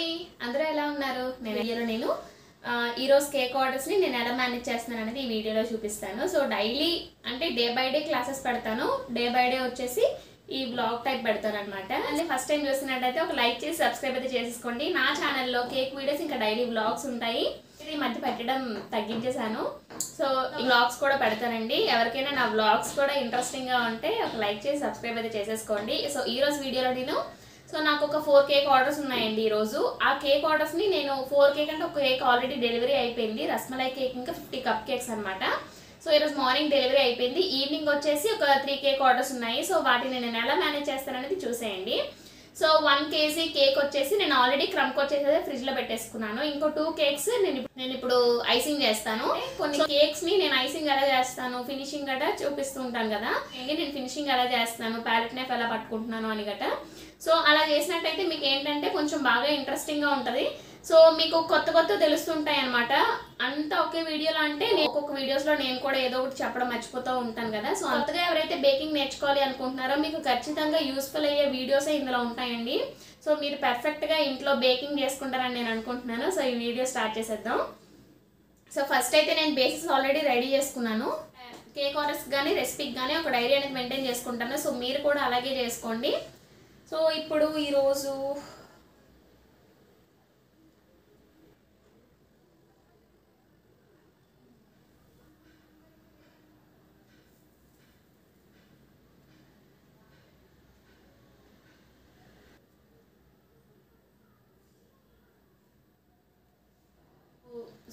అండి అందరూ ఎలా ఉన్నారు నేను వీడియోలో నేను రోజు కేక్ ని నేను ఎలా మేనేజ్ చేస్తున్నాను అనేది ఈ వీడియోలో చూపిస్తాను సో డైలీ అంటే డే బై డే క్లాసెస్ పెడతాను డే బై డే వచ్చేసి ఈ బ్లాగ్ టైప్ పెడతాను అనమాట అంటే ఫస్ట్ టైం చూస్తున్నట్టయితే ఒక లైక్ చేసి సబ్స్క్రైబ్ అయితే చేసేసుకోండి నా ఛానల్లో కేక్ వీడియోస్ ఇంకా డైలీ బ్లాగ్స్ ఉంటాయి ఈ మధ్య పెట్టడం తగ్గించేశాను సో బ్లాగ్స్ కూడా పెడతానండి ఎవరికైనా నా బ్లాగ్స్ కూడా ఇంట్రెస్టింగ్ గా ఉంటే ఒక లైక్ చేసి సబ్స్క్రైబ్ అయితే చేసేసుకోండి సో ఈ రోజు వీడియోలో నేను సో నాకు ఒక ఫోర్ కేక్ ఆర్డర్స్ ఉన్నాయండి ఈరోజు ఆ కేక్ ఆర్డర్స్ని నేను ఫోర్ కేక్ అంటే ఒక కేక్ ఆల్రెడీ డెలివరీ అయిపోయింది రస్మలై కేక్ ఇంకా ఫిఫ్టీ కప్ కేక్స్ అనమాట సో ఈరోజు మార్నింగ్ డెలివరీ అయిపోయింది ఈవినింగ్ వచ్చేసి ఒక త్రీ కేక్ ఆర్డర్స్ ఉన్నాయి సో వాటిని నేను ఎలా మేనేజ్ చేస్తాననేది చూసేయండి సో వన్ కేజీ కేక్ వచ్చేసి నేను ఆల్రెడీ క్రమ్కి వచ్చేసి ఫ్రిడ్జ్లో పెట్టేసుకున్నాను ఇంకో టూ కేక్స్ నేను నేను ఇప్పుడు ఐసింగ్ చేస్తాను కొన్ని కేక్స్ని నేను ఐసింగ్ ఎలా చేస్తాను ఫినిషింగ్ గట్రా చూపిస్తూ ఉంటాను కదా నేను ఫినిషింగ్ ఎలా చేస్తాను ప్యాలెట్ నైఫ్ ఎలా పట్టుకుంటున్నాను అని గట్టా సో అలా చేసినట్టయితే మీకు ఏంటంటే కొంచెం బాగా ఇంట్రెస్టింగ్గా ఉంటుంది సో మీకు కొత్త కొత్త తెలుస్తుంటాయి అనమాట అంత ఒకే వీడియోలో అంటే నేను ఒక్కొక్క వీడియోస్లో నేను కూడా ఏదో ఒకటి చెప్పడం మర్చిపోతూ ఉంటాను కదా సో అంతగా ఎవరైతే బేకింగ్ నేర్చుకోవాలి అనుకుంటున్నారో మీకు ఖచ్చితంగా యూస్ఫుల్ అయ్యే వీడియోసే ఇందులో ఉంటాయండి సో మీరు పర్ఫెక్ట్గా ఇంట్లో బేకింగ్ చేసుకుంటారని నేను అనుకుంటున్నాను సో ఈ వీడియో స్టార్ట్ చేసేద్దాం సో ఫస్ట్ అయితే నేను బేసిస్ ఆల్రెడీ రెడీ చేసుకున్నాను కేక్ ఆర్ఎస్ కానీ రెసిపీకి కానీ ఒక డైరీ అనేది మెయింటైన్ చేసుకుంటాను సో మీరు కూడా అలాగే చేసుకోండి సో ఇప్పుడు ఈరోజు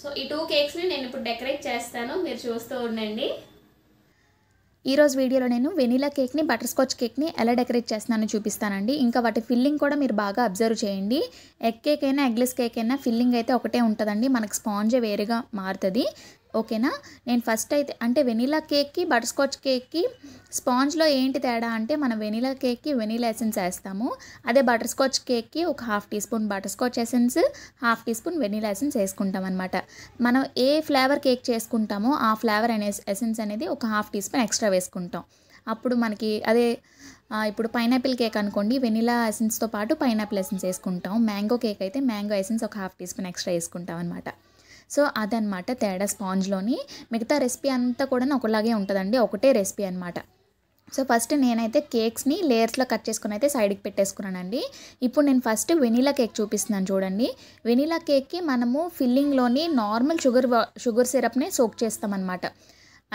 సో ఈ టూ కేక్స్ని నేను ఇప్పుడు డెకరేట్ చేస్తాను మీరు చూస్తూ ఉండండి ఈరోజు వీడియోలో నేను వెనీలా కేక్ని బటర్ స్కాచ్ కేక్ని ఎలా డెకరేట్ చేస్తున్నానో చూపిస్తానండి ఇంకా వాటి ఫిల్లింగ్ కూడా మీరు బాగా అబ్జర్వ్ చేయండి ఎగ్ కేక్ అయినా ఎగ్లెస్ కేక్ అయినా ఫిల్లింగ్ అయితే ఒకటే ఉంటుందండి మనకు స్పాంజే వేరుగా మారుతుంది ఓకేనా నేను ఫస్ట్ అయితే అంటే వెనీలా కేక్కి బటర్ స్కాచ్ కేక్కి స్పాంజ్లో ఏంటి తేడా అంటే మనం వెనీలా కేక్కి వెనీలా ఎసెన్స్ వేస్తాము అదే బటర్ స్కాచ్ కేక్కి ఒక half teaspoon butterscotch essence half teaspoon vanilla essence వేసుకుంటాం అనమాట మనం ఏ ఫ్లేవర్ కేక్ చేసుకుంటామో ఆ ఫ్లేవర్ అనే ఎసెన్స్ అనేది ఒక హాఫ్ టీ స్పూన్ ఎక్స్ట్రా వేసుకుంటాం అప్పుడు మనకి అదే ఇప్పుడు పైనాపిల్ కేక్ అనుకోండి వెనీలా ఎసెన్స్తో పాటు పైనాపిల్ ఎసెన్స్ వేసుకుంటాం మ్యాంగో కేక్ అయితే మ్యాంగో ఎసెన్స్ ఒక హాఫ్ టీ స్పూన్ ఎక్స్ట్రా వేసుకుంటాం అనమాట సో అదనమాట తేడా స్పాంజ్లోని మిగతా రెసిపీ అంతా కూడా ఒకలాగే ఉంటుందండి ఒకటే రెసిపీ అనమాట సో ఫస్ట్ నేనైతే కేక్స్ని లేయర్స్లో కట్ చేసుకుని అయితే సైడ్కి పెట్టేసుకున్నానండి ఇప్పుడు నేను ఫస్ట్ వెనీలా కేక్ చూపిస్తున్నాను చూడండి వెనీలా కేక్కి మనము ఫిల్లింగ్లోని నార్మల్ షుగర్ షుగర్ సిరప్నే సోక్ చేస్తామన్నమాట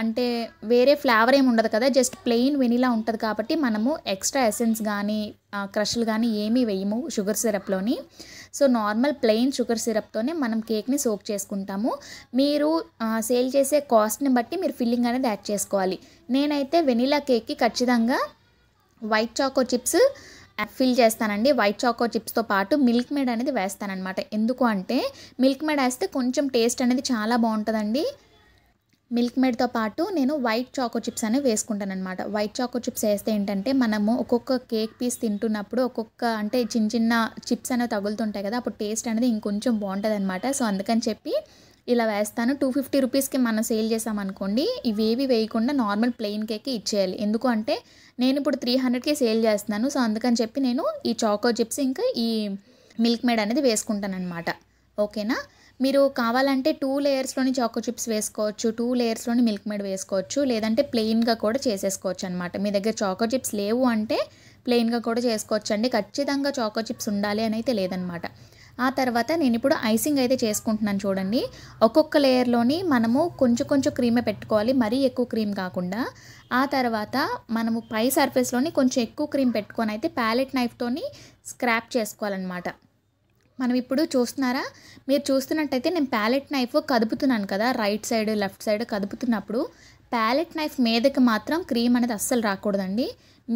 అంటే వేరే ఫ్లేవర్ ఏమి ఉండదు కదా జస్ట్ ప్లెయిన్ వెనీలా ఉంటుంది కాబట్టి మనము ఎక్స్ట్రా ఎసెన్స్ కానీ క్రష్లు కానీ ఏమీ వేయము షుగర్ సిరప్లోని సో నార్మల్ ప్లెయిన్ షుగర్ సిరప్తోనే మనం కేక్ని సోక్ చేసుకుంటాము మీరు సేల్ చేసే కాస్ట్ని బట్టి మీరు ఫిల్లింగ్ అనేది యాడ్ చేసుకోవాలి నేనైతే వెనీలా కేక్కి ఖచ్చితంగా వైట్ చాకో చిప్స్ ఫిల్ చేస్తానండి వైట్ చాకో చిప్స్తో పాటు మిల్క్ మేడ్ అనేది వేస్తానన్నమాట ఎందుకు అంటే మిల్క్ మేడ్ వేస్తే కొంచెం టేస్ట్ అనేది చాలా బాగుంటుందండి మిల్క్ మేడ్తో పాటు నేను వైట్ చాకో చిప్స్ అనేవి వేసుకుంటాను అనమాట వైట్ చాకో చిప్స్ వేస్తే ఏంటంటే మనము ఒక్కొక్క కేక్ పీస్ తింటున్నప్పుడు ఒక్కొక్క అంటే చిన్న చిన్న చిప్స్ అనేవి తగులుతుంటాయి కదా అప్పుడు టేస్ట్ అనేది ఇంకొంచెం బాగుంటుంది అనమాట సో అందుకని చెప్పి ఇలా వేస్తాను టూ ఫిఫ్టీ రూపీస్కి మనం సేల్ చేసామనుకోండి ఇవేవి వేయకుండా నార్మల్ ప్లెయిన్ కేక్ ఇచ్చేయాలి ఎందుకు అంటే నేను ఇప్పుడు త్రీ హండ్రెడ్కి సేల్ చేస్తున్నాను సో అందుకని చెప్పి నేను ఈ చాకో చిప్స్ ఇంకా ఈ మిల్క్ మేడ్ అనేది వేసుకుంటాను ఓకేనా మీరు కావాలంటే టూ లేయర్స్లోని చాకో చిప్స్ వేసుకోవచ్చు టూ లేయర్స్లోని మిల్క్ మేడ్ వేసుకోవచ్చు లేదంటే ప్లెయిన్గా కూడా చేసేసుకోవచ్చు అనమాట మీ దగ్గర చాకో చిప్స్ లేవు అంటే ప్లెయిన్గా కూడా చేసుకోవచ్చు అండి ఖచ్చితంగా చాకో చిప్స్ ఉండాలి అని అయితే లేదనమాట ఆ తర్వాత నేను ఇప్పుడు ఐసింగ్ అయితే చేసుకుంటున్నాను చూడండి ఒక్కొక్క లేయర్లోని మనము కొంచెం కొంచెం క్రీమే పెట్టుకోవాలి మరీ ఎక్కువ క్రీమ్ కాకుండా ఆ తర్వాత మనము పై సర్ఫేస్లోని కొంచెం ఎక్కువ క్రీమ్ పెట్టుకొని అయితే ప్యాలెట్ నైఫ్తోని స్క్రాప్ చేసుకోవాలన్నమాట మనం ఇప్పుడు చూస్తున్నారా మీరు చూస్తున్నట్టయితే నేను ప్యాలెట్ నైఫ్ కదుపుతున్నాను కదా రైట్ సైడ్ లెఫ్ట్ సైడ్ కదుపుతున్నప్పుడు ప్యాలెట్ నైఫ్ మీదకి మాత్రం క్రీమ్ అనేది అస్సలు రాకూడదండి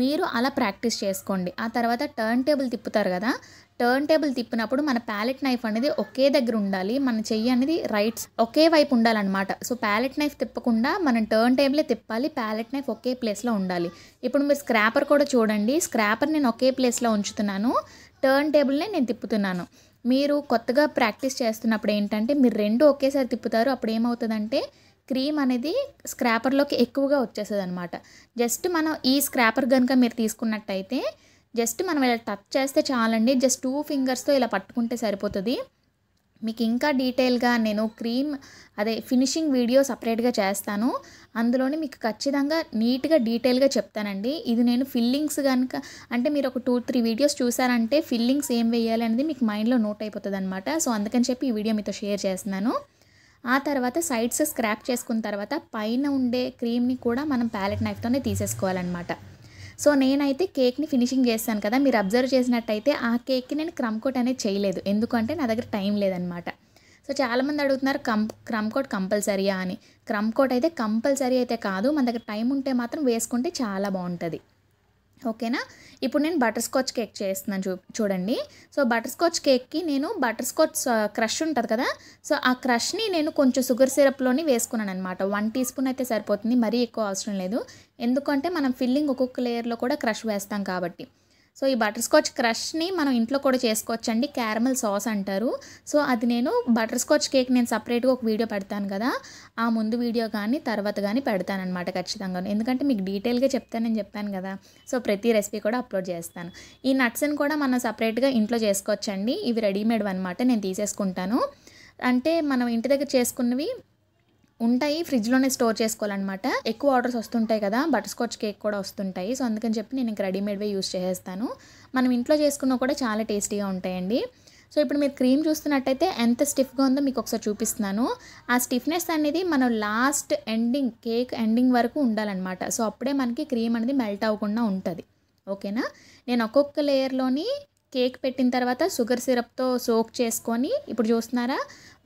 మీరు అలా ప్రాక్టీస్ చేసుకోండి ఆ తర్వాత టర్న్ టేబుల్ తిప్పుతారు కదా టర్న్ టేబుల్ తిప్పినప్పుడు మన ప్యాలెట్ నైఫ్ అనేది ఒకే దగ్గర ఉండాలి మన చెయ్యి అనేది రైట్స్ ఒకే వైపు ఉండాలన్నమాట సో ప్యాలెట్ నైఫ్ తిప్పకుండా మనం టర్న్ టేబులే తిప్పాలి ప్యాలెట్ నైఫ్ ఒకే ప్లేస్లో ఉండాలి ఇప్పుడు మీరు స్క్రాపర్ కూడా చూడండి స్క్రాపర్ నేను ఒకే ప్లేస్లో ఉంచుతున్నాను టర్న్ టేబుల్నే నేను తిప్పుతున్నాను మీరు కొత్తగా ప్రాక్టీస్ చేస్తున్నప్పుడు ఏంటంటే మీరు రెండు ఒకేసారి తిప్పుతారు అప్పుడు ఏమవుతుందంటే క్రీమ్ అనేది స్క్రాపర్లోకి ఎక్కువగా వచ్చేస్తుంది అనమాట జస్ట్ మనం ఈ స్క్రాపర్ కనుక మీరు తీసుకున్నట్టయితే జస్ట్ మనం ఇలా టచ్ చేస్తే చాలండి జస్ట్ టూ ఫింగర్స్తో ఇలా పట్టుకుంటే సరిపోతుంది మీకు ఇంకా డీటెయిల్గా నేను క్రీమ్ అదే ఫినిషింగ్ వీడియో సపరేట్గా చేస్తాను అందులోనే మీకు ఖచ్చితంగా నీట్గా డీటెయిల్గా చెప్తానండి ఇది నేను ఫిల్లింగ్స్ కనుక అంటే మీరు ఒక టూ త్రీ వీడియోస్ చూసారంటే ఫిల్లింగ్స్ ఏం వేయాలి అనేది మీకు మైండ్లో నోట్ అయిపోతుంది అనమాట సో అందుకని చెప్పి ఈ వీడియో మీతో షేర్ చేస్తున్నాను ఆ తర్వాత సైడ్స్ స్క్రాప్ చేసుకున్న తర్వాత పైన ఉండే క్రీమ్ని కూడా మనం ప్యాలెట్ నైఫ్తోనే తీసేసుకోవాలన్నమాట సో నేనైతే కేక్ని ఫినిషింగ్ చేస్తాను కదా మీరు అబ్జర్వ్ చేసినట్టయితే ఆ కేక్కి నేను క్రమ్ కోట్ అనేది చేయలేదు ఎందుకంటే నా దగ్గర టైం లేదనమాట సో చాలామంది అడుగుతున్నారు కం క్రమ్ కోట్ కంపల్సరీయా అని క్రమ్ కోట్ అయితే కంపల్సరీ అయితే కాదు మన దగ్గర టైం ఉంటే మాత్రం వేసుకుంటే చాలా బాగుంటుంది ఓకేనా ఇప్పుడు నేను బటర్ స్కాచ్ కేక్ చేస్తున్నాను చూ చూడండి సో బటర్ స్కాచ్ కేక్కి నేను బటర్ స్కాచ్ క్రష్ ఉంటుంది కదా సో ఆ క్రష్ని నేను కొంచెం షుగర్ సిరప్లోని వేసుకున్నాను అనమాట వన్ టీ స్పూన్ అయితే సరిపోతుంది మరీ ఎక్కువ అవసరం లేదు ఎందుకంటే మనం ఫిల్లింగ్ ఒక్కొక్క లేయర్లో కూడా క్రష్ వేస్తాం కాబట్టి సో ఈ బటర్ స్కాచ్ క్రష్ని మనం ఇంట్లో కూడా చేసుకోవచ్చు అండి క్యారమల్ సాస్ అంటారు సో అది నేను బటర్ స్కాచ్ కేక్ నేను సపరేట్గా ఒక వీడియో పెడతాను కదా ఆ ముందు వీడియో కానీ తర్వాత కానీ పెడతానమాట ఖచ్చితంగా ఎందుకంటే మీకు డీటెయిల్గా చెప్తానని చెప్పాను కదా సో ప్రతి రెసిపీ కూడా అప్లోడ్ చేస్తాను ఈ నట్స్ని కూడా మనం సపరేట్గా ఇంట్లో చేసుకోవచ్చండి ఇవి రెడీమేడ్ అనమాట నేను తీసేసుకుంటాను అంటే మనం ఇంటి దగ్గర చేసుకున్నవి ఉంటాయి ఫ్రిడ్జ్లోనే స్టోర్ చేసుకోవాలన్నమాట ఎక్కువ ఆర్డర్స్ వస్తుంటాయి కదా బటర్ స్కాచ్ కేక్ కూడా వస్తుంటాయి సో అందుకని చెప్పి నేను ఇంకా రెడీమేడ్వే యూస్ చేసేస్తాను మనం ఇంట్లో చేసుకున్నా కూడా చాలా టేస్టీగా ఉంటాయండి సో ఇప్పుడు మీరు క్రీమ్ చూస్తున్నట్టయితే ఎంత స్టిఫ్గా ఉందో మీకు ఒకసారి చూపిస్తున్నాను ఆ స్టిఫ్నెస్ అనేది మనం లాస్ట్ ఎండింగ్ కేక్ ఎండింగ్ వరకు ఉండాలన్నమాట సో అప్పుడే మనకి క్రీమ్ అనేది మెల్ట్ అవ్వకుండా ఉంటుంది ఓకేనా నేను ఒక్కొక్క లేయర్లోని కేక్ పెట్టిన తర్వాత షుగర్ సిరప్తో సోక్ చేసుకొని ఇప్పుడు చూస్తున్నారా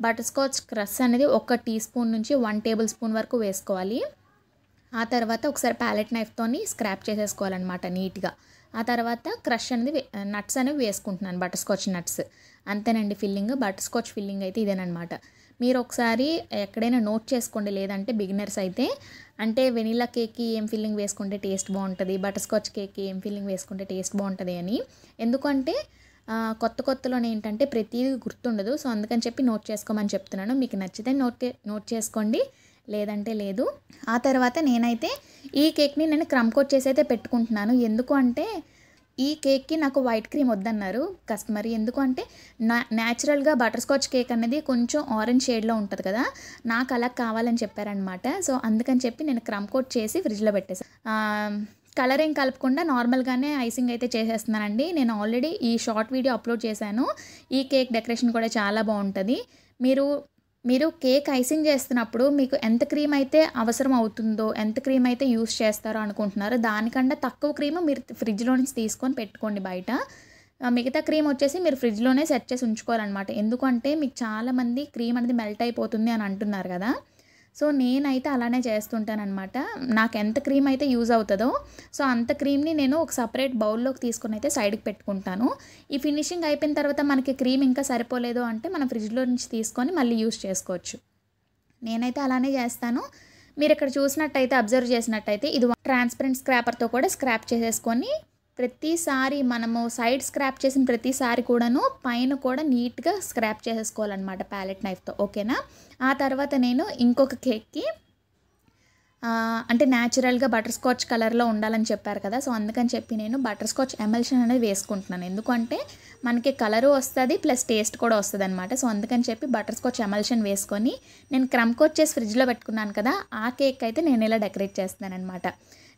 బటర్ స్కాచ్ క్రస్ అనేది ఒక టీ స్పూన్ నుంచి వన్ టేబుల్ స్పూన్ వరకు వేసుకోవాలి ఆ తర్వాత ఒకసారి ప్యాలెట్ నైఫ్తోని స్క్రాప్ చేసేసుకోవాలన్నమాట నీట్గా ఆ తర్వాత క్రష్ అనేది నట్స్ అనేవి వేసుకుంటున్నాను బటర్ స్కాచ్ నట్స్ అంతేనండి ఫిల్లింగ్ బటర్ స్కాచ్ ఫిల్లింగ్ అయితే ఇదేనమాట మీరు ఒకసారి ఎక్కడైనా నోట్ చేసుకోండి లేదంటే బిగినర్స్ అయితే అంటే వెనీలా కేక్కి ఏం ఫిల్లింగ్ వేసుకుంటే టేస్ట్ బాగుంటుంది బటర్ స్కాచ్ కేక్కి ఏం ఫిల్లింగ్ వేసుకుంటే టేస్ట్ బాగుంటుంది అని ఎందుకంటే కొత్త కొత్తలోనే ఏంటంటే ప్రతిదీ గుర్తుండదు సో అందుకని చెప్పి నోట్ చేసుకోమని చెప్తున్నాను మీకు నచ్చితే నోట్ నోట్ చేసుకోండి లేదంటే లేదు ఆ తర్వాత నేనైతే ఈ కేక్ని నేను క్రమ్ కోట్ చేసి అయితే పెట్టుకుంటున్నాను ఎందుకు అంటే ఈ కేక్కి నాకు వైట్ క్రీమ్ వద్దన్నారు కస్టమర్ ఎందుకు అంటే నా న్యాచురల్గా బటర్ స్కాచ్ కేక్ అనేది కొంచెం ఆరెంజ్ షేడ్లో ఉంటుంది కదా నాకు అలా కావాలని చెప్పారనమాట సో అందుకని చెప్పి నేను క్రమ్ కోట్ చేసి ఫ్రిడ్జ్లో పెట్టేసాను కలర్ ఏం కలపకుండా నార్మల్గానే ఐసింగ్ అయితే చేసేస్తున్నానండి నేను ఆల్రెడీ ఈ షార్ట్ వీడియో అప్లోడ్ చేశాను ఈ కేక్ డెకరేషన్ కూడా చాలా బాగుంటుంది మీరు మీరు కేక్ ఐసింగ్ చేస్తున్నప్పుడు మీకు ఎంత క్రీమ్ అయితే అవసరం అవుతుందో ఎంత క్రీమ్ అయితే యూస్ చేస్తారో అనుకుంటున్నారో దానికన్నా తక్కువ క్రీమ్ మీరు ఫ్రిడ్జ్లో నుంచి తీసుకొని పెట్టుకోండి బయట మిగతా క్రీమ్ వచ్చేసి మీరు ఫ్రిడ్జ్లోనే సెట్ చేసి ఉంచుకోవాలన్నమాట ఎందుకంటే మీకు చాలామంది క్రీమ్ అనేది మెల్ట్ అయిపోతుంది అని అంటున్నారు కదా సో నేనైతే అలానే చేస్తుంటానమాట నాకు ఎంత క్రీమ్ అయితే యూజ్ అవుతుందో సో అంత క్రీమ్ని నేను ఒక సపరేట్ బౌల్లోకి తీసుకుని అయితే సైడ్కి పెట్టుకుంటాను ఈ ఫినిషింగ్ అయిపోయిన తర్వాత మనకి క్రీమ్ ఇంకా సరిపోలేదు అంటే మనం ఫ్రిడ్జ్లో నుంచి తీసుకొని మళ్ళీ యూజ్ చేసుకోవచ్చు నేనైతే అలానే చేస్తాను మీరు ఇక్కడ చూసినట్టయితే అబ్జర్వ్ చేసినట్టయితే ఇది ట్రాన్స్పరెంట్ స్క్రాపర్తో కూడా స్క్రాప్ చేసేసుకొని ప్రతిసారి మనము సైడ్ స్క్రాప్ చేసిన ప్రతిసారి కూడాను పైన కూడా నీట్గా స్క్రాప్ చేసేసుకోవాలన్నమాట ప్యాలెట్ నైఫ్తో ఓకేనా ఆ తర్వాత నేను ఇంకొక కేక్కి అంటే న్యాచురల్గా బటర్ స్కాచ్ కలర్లో ఉండాలని చెప్పారు కదా సో అందుకని చెప్పి నేను బటర్ స్కాచ్ ఎమల్షన్ అనేది వేసుకుంటున్నాను ఎందుకంటే మనకి కలరు వస్తుంది ప్లస్ టేస్ట్ కూడా వస్తుంది అనమాట సో అందుకని చెప్పి బటర్ స్కాచ్ ఎమల్షన్ వేసుకొని నేను క్రమ్కి చేసి ఫ్రిడ్జ్లో పెట్టుకున్నాను కదా ఆ కేక్ అయితే నేను ఇలా డెకరేట్ చేస్తున్నాను అనమాట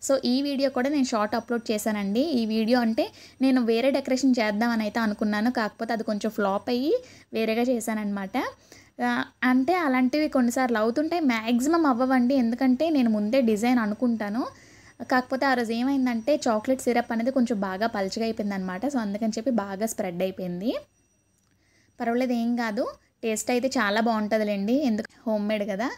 సో ఈ వీడియో కూడా నేను షార్ట్ అప్లోడ్ చేశానండి ఈ వీడియో అంటే నేను వేరే డెకరేషన్ చేద్దామని అయితే అనుకున్నాను కాకపోతే అది కొంచెం ఫ్లాప్ అయ్యి వేరేగా చేశానమాట అంటే అలాంటివి కొన్నిసార్లు అవుతుంటాయి మ్యాక్సిమం అవ్వవండి ఎందుకంటే నేను ముందే డిజైన్ అనుకుంటాను కాకపోతే ఆ రోజు ఏమైందంటే చాక్లెట్ సిరప్ అనేది కొంచెం బాగా పలచగా అయిపోయింది అనమాట సో అందుకని చెప్పి బాగా స్ప్రెడ్ అయిపోయింది పర్వాలేదు ఏం కాదు టేస్ట్ అయితే చాలా బాగుంటుందిలేండి ఎందుకు హోమ్ మేడ్ కదా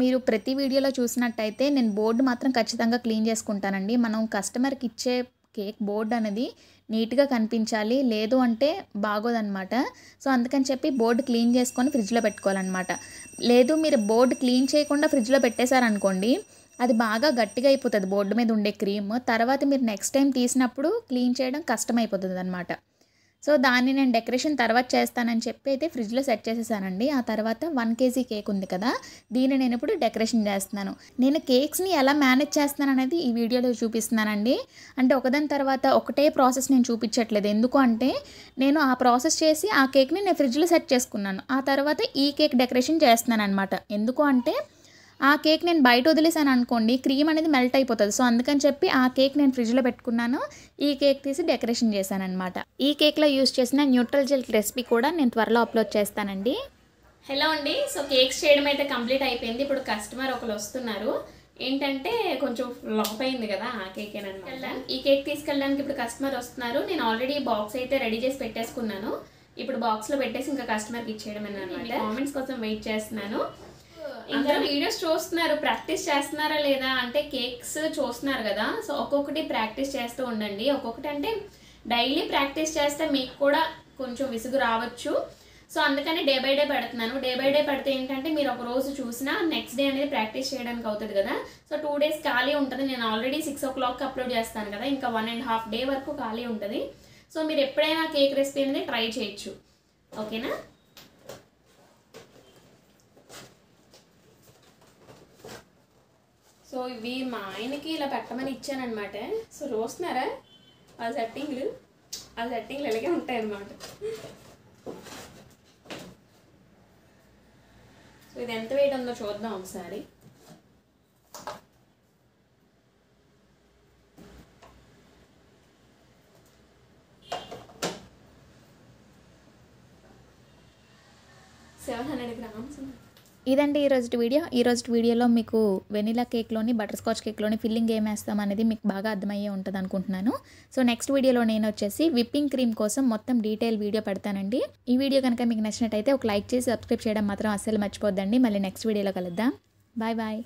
మీరు ప్రతి వీడియోలో చూసినట్టయితే నేను బోర్డు మాత్రం ఖచ్చితంగా క్లీన్ చేసుకుంటానండి మనం కస్టమర్కి ఇచ్చే కేక్ బోర్డ్ అనేది నీట్గా కనిపించాలి లేదు అంటే బాగోదనమాట సో అందుకని చెప్పి బోర్డు క్లీన్ చేసుకొని ఫ్రిడ్జ్లో పెట్టుకోవాలన్నమాట లేదు మీరు బోర్డు క్లీన్ చేయకుండా ఫ్రిడ్జ్లో పెట్టేశారనుకోండి అది బాగా గట్టిగా అయిపోతుంది బోర్డు మీద ఉండే క్రీమ్ తర్వాత మీరు నెక్స్ట్ టైం తీసినప్పుడు క్లీన్ చేయడం కష్టమైపోతుంది అనమాట సో దాన్ని నేను డెకరేషన్ తర్వాత చేస్తానని చెప్పి అయితే ఫ్రిడ్జ్లో సెట్ చేసేసానండి ఆ తర్వాత వన్ కేజీ కేక్ ఉంది కదా దీన్ని నేను ఇప్పుడు డెకరేషన్ చేస్తున్నాను నేను కేక్స్ని ఎలా మేనేజ్ చేస్తాను అనేది ఈ వీడియోలో చూపిస్తున్నానండి అంటే ఒకదాని తర్వాత ఒకటే ప్రాసెస్ నేను చూపించట్లేదు ఎందుకు అంటే నేను ఆ ప్రాసెస్ చేసి ఆ కేక్ని నేను ఫ్రిడ్జ్లో సెట్ చేసుకున్నాను ఆ తర్వాత ఈ కేక్ డెకరేషన్ చేస్తున్నాను అనమాట ఎందుకు అంటే ఆ కేక్ నేను బయట వదిలేసాను అనుకోండి క్రీమ్ అనేది మెల్ట్ అయిపోతుంది సో అందుకని చెప్పి ఆ కేక్ నేను ఫ్రిడ్జ్లో పెట్టుకున్నాను ఈ కేక్ తీసి డెకరేషన్ చేశాను అనమాట ఈ కేక్లో యూస్ చేసిన న్యూట్రల్ జెల్ రెసిపీ కూడా నేను త్వరలో అప్లోడ్ చేస్తానండి హలో అండి సో కేక్స్ చేయడం అయితే కంప్లీట్ అయిపోయింది ఇప్పుడు కస్టమర్ ఒకరు వస్తున్నారు ఏంటంటే కొంచెం ఫ్లాప్ అయింది కదా ఆ కేక్ అనమాట ఈ కేక్ తీసుకెళ్ళడానికి ఇప్పుడు కస్టమర్ వస్తున్నారు నేను ఆల్రెడీ బాక్స్ అయితే రెడీ చేసి పెట్టేసుకున్నాను ఇప్పుడు బాక్స్లో పెట్టేసి ఇంకా కస్టమర్కి ఇచ్చేయడం అనమాట కామెంట్స్ కోసం వెయిట్ చేస్తున్నాను ఇంకా వీడియోస్ చూస్తున్నారు ప్రాక్టీస్ చేస్తున్నారా లేదా అంటే కేక్స్ చూస్తున్నారు కదా సో ఒక్కొక్కటి ప్రాక్టీస్ చేస్తూ ఉండండి ఒక్కొక్కటి అంటే డైలీ ప్రాక్టీస్ చేస్తే మీకు కూడా కొంచెం విసుగు రావచ్చు సో అందుకని డే బై డే పెడుతున్నాను డే బై డే పెడితే ఏంటంటే మీరు ఒక రోజు చూసినా నెక్స్ట్ డే అనేది ప్రాక్టీస్ చేయడానికి అవుతుంది కదా సో టూ డేస్ ఖాళీ ఉంటుంది నేను ఆల్రెడీ సిక్స్ ఓ క్లాక్కి అప్లోడ్ చేస్తాను కదా ఇంకా వన్ అండ్ హాఫ్ డే వరకు ఖాళీ ఉంటుంది సో మీరు ఎప్పుడైనా కేక్ రెసిపీ అనేది ట్రై చేయొచ్చు ఓకేనా సో ఇవి మా ఆయనకి ఇలా పెట్టమని ఇచ్చానమాట సో చూస్తున్నారా ఆ సెట్టింగ్లు ఆ సెట్టింగ్లు ఇలాగే ఉంటాయన్నమాట సో ఇది ఎంత వెయిట్ ఉందో చూద్దాం ఒకసారి సెవెన్ హండ్రెడ్ గ్రామ్స్ ఉన్నాయి ఇదండి ఈరోజు వీడియో ఈరోజు వీడియోలో మీకు వెనిలా కేక్లోని బటర్ స్కాచ్ కేక్లోని ఫిల్లింగ్ ఏం వేస్తాం అనేది మీకు బాగా అర్థమయ్యే ఉంటుంది అనుకుంటున్నాను సో నెక్స్ట్ వీడియోలో నేను వచ్చేసి విప్పింగ్ క్రీమ్ కోసం మొత్తం డీటెయిల్ వీడియో పెడతానండి ఈ వీడియో కనుక మీకు నచ్చినట్టయితే ఒక లైక్ చేసి సబ్స్క్రైబ్ చేయడం మాత్రం అస్సలు మర్చిపోద్దండి మళ్ళీ నెక్స్ట్ వీడియోలో కలుద్దాం బాయ్ బాయ్